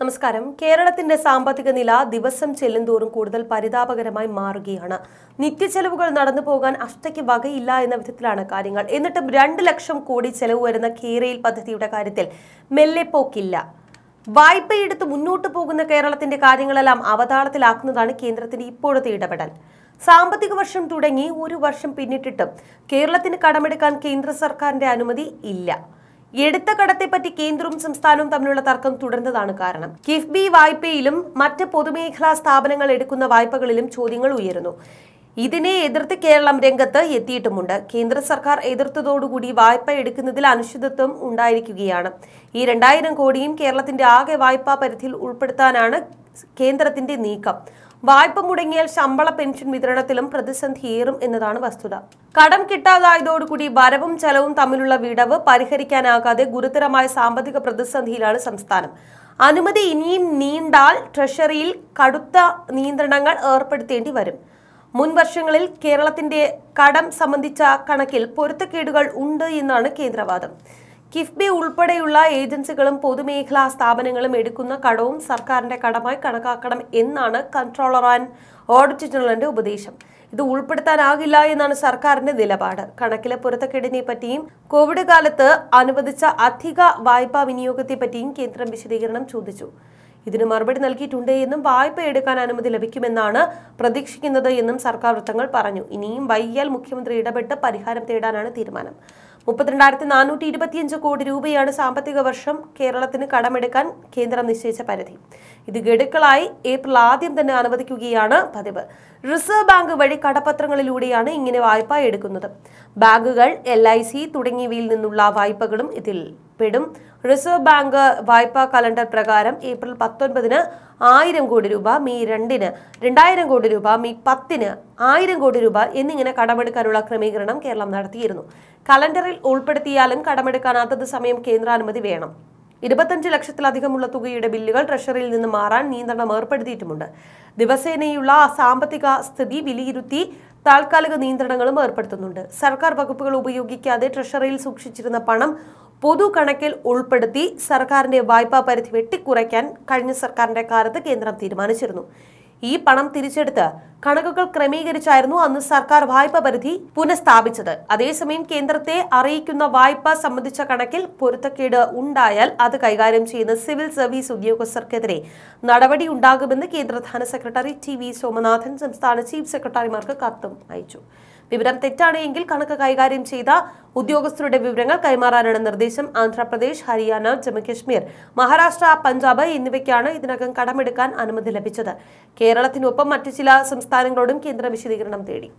നമസ്കാരം കേരളത്തിന്റെ സാമ്പത്തിക നില ദിവസം ചെല്ലുന്തോറും കൂടുതൽ പരിതാപകരമായി മാറുകയാണ് ചെലവുകൾ നടന്നു പോകാൻ അഷ്ടയ്ക്ക് വകയില്ല എന്ന വിധത്തിലാണ് കാര്യങ്ങൾ എന്നിട്ടും രണ്ട് ലക്ഷം കോടി ചെലവ് വരുന്ന കേരയിൽ പദ്ധതിയുടെ കാര്യത്തിൽ മെല്ലെ പോക്കില്ല വായ്പയെടുത്ത് മുന്നോട്ട് പോകുന്ന കേരളത്തിന്റെ കാര്യങ്ങളെല്ലാം അവതാളത്തിലാക്കുന്നതാണ് കേന്ദ്രത്തിന്റെ ഇപ്പോഴത്തെ ഇടപെടൽ സാമ്പത്തിക വർഷം തുടങ്ങി ഒരു വർഷം പിന്നിട്ടിട്ടും കേരളത്തിന് കടമെടുക്കാൻ കേന്ദ്ര സർക്കാരിന്റെ അനുമതി ഇല്ല എടുത്ത കടത്തെപ്പറ്റി കേന്ദ്രവും സംസ്ഥാനവും തമ്മിലുള്ള തർക്കം തുടർന്നതാണ് കാരണം കിഫ്ബി വായ്പയിലും മറ്റ് പൊതുമേഖലാ സ്ഥാപനങ്ങൾ എടുക്കുന്ന വായ്പകളിലും ചോദ്യങ്ങൾ ഉയരുന്നു ഇതിനെ എതിർത്ത് കേരളം രംഗത്ത് എത്തിയിട്ടുമുണ്ട് കേന്ദ്ര സർക്കാർ എതിർത്തതോടുകൂടി വായ്പ എടുക്കുന്നതിൽ അനിശ്ചിതത്വം ഉണ്ടായിരിക്കുകയാണ് ഈ രണ്ടായിരം കോടിയും കേരളത്തിന്റെ ആകെ വായ്പാ പരിധിയിൽ ഉൾപ്പെടുത്താനാണ് കേന്ദ്രത്തിന്റെ നീക്കം വായ്പ മുടങ്ങിയാൽ ശമ്പള പെൻഷൻ വിതരണത്തിലും പ്രതിസന്ധിയേറും എന്നതാണ് വസ്തുത കടം കിട്ടാതായതോടുകൂടി വരവും ചെലവും തമ്മിലുള്ള വിടവ് പരിഹരിക്കാനാകാതെ ഗുരുതരമായ സാമ്പത്തിക പ്രതിസന്ധിയിലാണ് സംസ്ഥാനം അനുമതി ഇനിയും നീണ്ടാൽ ട്രഷറിയിൽ കടുത്ത നിയന്ത്രണങ്ങൾ ഏർപ്പെടുത്തേണ്ടി വരും മുൻ വർഷങ്ങളിൽ കേരളത്തിന്റെ കടം സംബന്ധിച്ച കണക്കിൽ പൊരുത്തക്കേടുകൾ ഉണ്ട് എന്നാണ് കേന്ദ്രവാദം കിഫ്ബി ഉൾപ്പെടെയുള്ള ഏജൻസികളും പൊതുമേഖലാ സ്ഥാപനങ്ങളും എടുക്കുന്ന കടവും സർക്കാരിന്റെ കടമായി കണക്കാക്കണം എന്നാണ് കൺട്രോളർ ആൻഡ് ഓഡിറ്റ് ജനറലിന്റെ ഉപദേശം ഇത് ഉൾപ്പെടുത്താനാകില്ല എന്നാണ് സർക്കാരിന്റെ നിലപാട് കണക്കിലെ പൊരുത്തക്കെടിനെ പറ്റിയും കോവിഡ് കാലത്ത് അനുവദിച്ച അധിക വായ്പാ വിനിയോഗത്തെ പറ്റിയും കേന്ദ്രം വിശദീകരണം ചോദിച്ചു ഇതിന് മറുപടി നൽകിയിട്ടുണ്ട് എന്നും വായ്പ എടുക്കാൻ അനുമതി ലഭിക്കുമെന്നാണ് പ്രതീക്ഷിക്കുന്നത് എന്നും സർക്കാർ വൃത്തങ്ങൾ പറഞ്ഞു ഇനിയും വൈകിയാൽ മുഖ്യമന്ത്രി ഇടപെട്ട് പരിഹാരം തേടാനാണ് തീരുമാനം മുപ്പത്തിരണ്ടായിരത്തി നാനൂറ്റി ഇരുപത്തിയഞ്ച് കോടി രൂപയാണ് സാമ്പത്തിക വർഷം കേരളത്തിന് കടമെടുക്കാൻ കേന്ദ്രം നിശ്ചയിച്ച പരിധി ഇത് ഗഡുക്കളായി ഏപ്രിൽ ആദ്യം തന്നെ അനുവദിക്കുകയാണ് പതിവ് റിസർവ് ബാങ്ക് വഴി കടപത്രങ്ങളിലൂടെയാണ് ഇങ്ങനെ വായ്പ എടുക്കുന്നത് ബാങ്കുകൾ എൽ തുടങ്ങിയവയിൽ നിന്നുള്ള വായ്പകളും ഇതിൽ പെടും റിസർവ് ബാങ്ക് വായ്പാ കലണ്ടർ പ്രകാരം ഏപ്രിൽ പത്തൊൻപതിന് ആയിരം കോടി രൂപ മെയ് രണ്ടിന് രണ്ടായിരം കോടി രൂപ മെയ് പത്തിന് ആയിരം കോടി രൂപ എന്നിങ്ങനെ കടമെടുക്കാനുള്ള ക്രമീകരണം കേരളം നടത്തിയിരുന്നു കലണ്ടറിൽ ഉൾപ്പെടുത്തിയാലും കടമെടുക്കാനാത്തത് സമയം കേന്ദ്രാനുമതി വേണം ഇരുപത്തഞ്ച് ലക്ഷത്തിലധികമുള്ള തുകയുടെ ബില്ലുകൾ ട്രഷറിയിൽ നിന്ന് മാറാൻ നിയന്ത്രണം ഏർപ്പെടുത്തിയിട്ടുമുണ്ട് ദിവസേനയുള്ള സാമ്പത്തിക സ്ഥിതി വിലയിരുത്തി താൽക്കാലിക നിയന്ത്രണങ്ങളും ഏർപ്പെടുത്തുന്നുണ്ട് സർക്കാർ വകുപ്പുകൾ ഉപയോഗിക്കാതെ ട്രഷറിയിൽ സൂക്ഷിച്ചിരുന്ന പണം പൊതുകണക്കിൽ ഉൾപ്പെടുത്തി സർക്കാരിന്റെ വായ്പാ പരിധി വെട്ടിക്കുറയ്ക്കാൻ കഴിഞ്ഞ സർക്കാരിന്റെ കാലത്ത് കേന്ദ്രം തീരുമാനിച്ചിരുന്നു ഈ പണം തിരിച്ചെടുത്ത് കണക്കുകൾ ക്രമീകരിച്ചായിരുന്നു അന്ന് സർക്കാർ വായ്പ പരിധി പുനഃസ്ഥാപിച്ചത് അതേസമയം കേന്ദ്രത്തെ അറിയിക്കുന്ന വായ്പ സംബന്ധിച്ച കണക്കിൽ പൊരുത്തക്കേട് ഉണ്ടായാൽ അത് കൈകാര്യം ചെയ്യുന്ന സിവിൽ സർവീസ് ഉദ്യോഗസ്ഥർക്കെതിരെ നടപടി ഉണ്ടാകുമെന്ന് കേന്ദ്ര ധനസെക്രട്ടറി ടി വി സോമനാഥൻ സംസ്ഥാന ചീഫ് സെക്രട്ടറിമാർക്ക് കത്തും അയച്ചു വിവരം തെറ്റാണ് എങ്കിൽ കണക്ക് കൈകാര്യം ചെയ്ത ഉദ്യോഗസ്ഥരുടെ വിവരങ്ങൾ കൈമാറാനാണ് നിർദ്ദേശം ആന്ധ്രാപ്രദേശ് ഹരിയാന ജമ്മുകശ്മീർ മഹാരാഷ്ട്ര പഞ്ചാബ് എന്നിവയ്ക്കാണ് ഇതിനകം കടമെടുക്കാൻ അനുമതി ലഭിച്ചത് കേരളത്തിനൊപ്പം മറ്റു ചില സംസ്ഥാനങ്ങളോടും കേന്ദ്രം വിശദീകരണം തേടി